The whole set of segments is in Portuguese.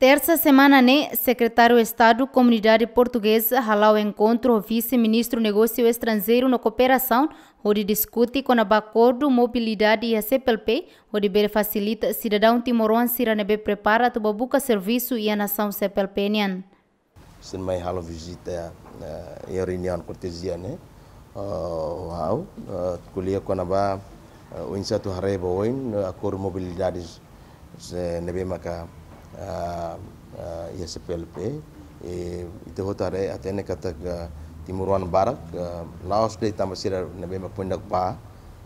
Terça semana, né, secretário de Estado, Comunidade Portuguesa, halou encontro o vice-ministro Negócio Estrangeiro na Cooperação, onde discute com o acordo Mobilidade e a CPLP, onde bem facilita cidadão timorense a prepara para busca serviço e a nação CPLP. Nian. Sim, mas halou visita é eh, a reunião cortesia, né? colhe eh, uh, colhia com eh, o inseto Hareba, o acordo Mobilidade, se nebe maca ये पी ite hotare atene ke timuruan barak laos de tamasira nabe ma pundak ba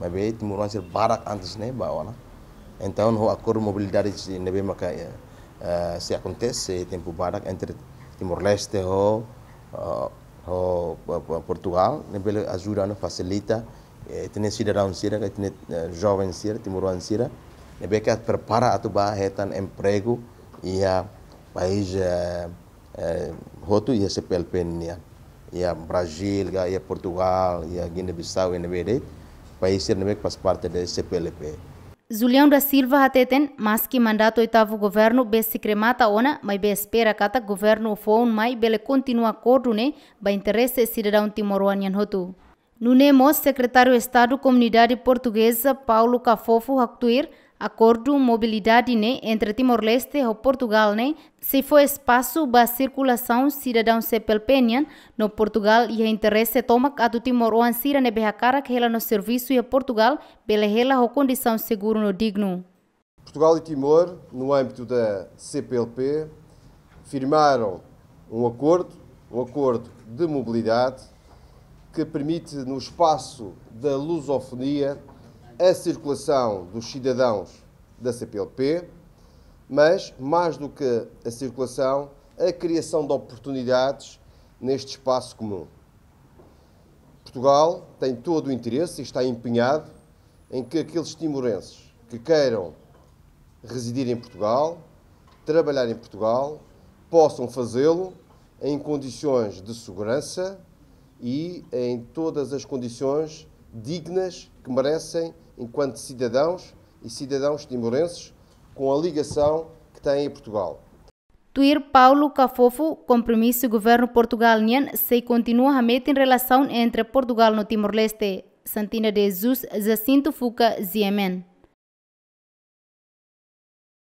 ma be timuruan sir barak antas ne ba wala en ho akur mobil dari nabe ma ka eh, se acontes se tempo barak entre timur leste ho eh, ho eh, portugal nabe Azura no facilita tene cidadão sira tene jovem sira timuruan sira nabe ka prepara atu ba hetan emprego ia país é, eh, hotu eh, ia CPLPN ia ia Brasil ga ia Portugal ia Guiné-Bissau e NBD país que faz parte da CPLP Julião da Silva hateten que mandato oitavo governo be secremata ona mai be espera kata governo foun mai bele continua acordo ne ba interesse cidadão timoroanian hotu Nunemos secretário de Estado Comunidade Portuguesa Paulo Cafofo Actuir Acordo Mobilidade né, entre Timor-Leste e Portugal né, se foi espaço para circulação cidadão se no Portugal e interesse toma a do Timor ou ansira ne behacara que ela no serviço e a Portugal pela ela ou condição seguro no digno. Portugal e Timor, no âmbito da CPLP, firmaram um acordo, um acordo de mobilidade que permite no espaço da lusofonia a circulação dos cidadãos da CPLP, mas, mais do que a circulação, a criação de oportunidades neste espaço comum. Portugal tem todo o interesse e está empenhado em que aqueles timorenses que queiram residir em Portugal, trabalhar em Portugal, possam fazê-lo em condições de segurança e em todas as condições dignas que merecem enquanto cidadãos e cidadãos timorenses com a ligação que têm a Portugal. Tuir Paulo Cafofo, compromisso governo portugalien se continua a meta em relação entre Portugal no Timor-Leste. Santina de Jesus, Jacinto Fuca, Ziemen.